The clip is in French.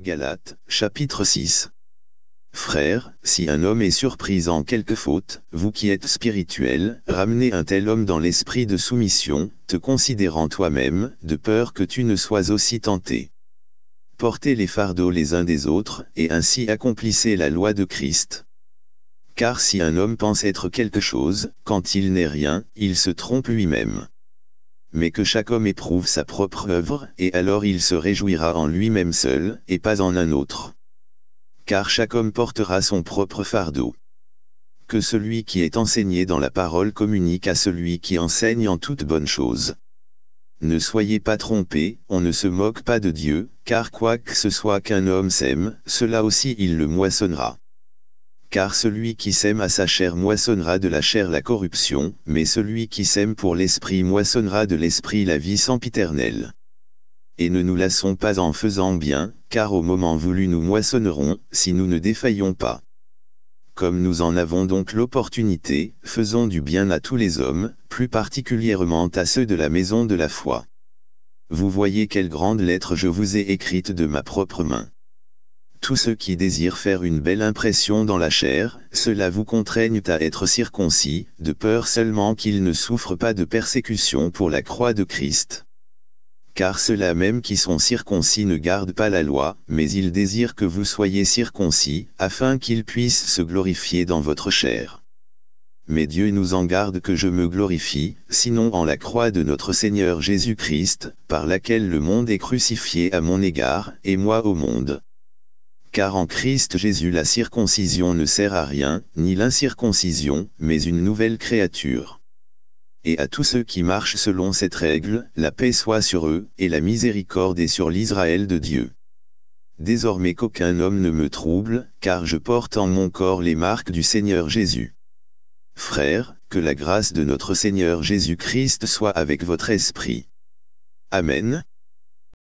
Galates, chapitre 6. Frères, si un homme est surpris en quelque faute, vous qui êtes spirituels, ramenez un tel homme dans l'esprit de soumission, te considérant toi-même, de peur que tu ne sois aussi tenté. Portez les fardeaux les uns des autres, et ainsi accomplissez la loi de Christ. Car si un homme pense être quelque chose, quand il n'est rien, il se trompe lui-même mais que chaque homme éprouve sa propre œuvre, et alors il se réjouira en lui-même seul, et pas en un autre. Car chaque homme portera son propre fardeau. Que celui qui est enseigné dans la parole communique à celui qui enseigne en toute bonne chose. Ne soyez pas trompés, on ne se moque pas de Dieu, car quoi que ce soit qu'un homme s'aime, cela aussi il le moissonnera. Car celui qui sème à sa chair moissonnera de la chair la corruption, mais celui qui sème pour l'esprit moissonnera de l'esprit la vie sempiternelle. Et ne nous lassons pas en faisant bien, car au moment voulu nous moissonnerons, si nous ne défaillons pas. Comme nous en avons donc l'opportunité, faisons du bien à tous les hommes, plus particulièrement à ceux de la maison de la foi. Vous voyez quelle grande lettre je vous ai écrite de ma propre main. Tous ceux qui désirent faire une belle impression dans la chair, cela vous contraignent à être circoncis, de peur seulement qu'ils ne souffrent pas de persécution pour la croix de Christ. Car ceux-là même qui sont circoncis ne gardent pas la loi, mais ils désirent que vous soyez circoncis, afin qu'ils puissent se glorifier dans votre chair. Mais Dieu nous en garde que je me glorifie, sinon en la croix de notre Seigneur Jésus-Christ, par laquelle le monde est crucifié à mon égard, et moi au monde. Car en Christ Jésus la circoncision ne sert à rien, ni l'incirconcision, mais une nouvelle créature. Et à tous ceux qui marchent selon cette règle, la paix soit sur eux, et la miséricorde est sur l'Israël de Dieu. Désormais qu'aucun homme ne me trouble, car je porte en mon corps les marques du Seigneur Jésus. Frères, que la grâce de notre Seigneur Jésus-Christ soit avec votre esprit. Amen.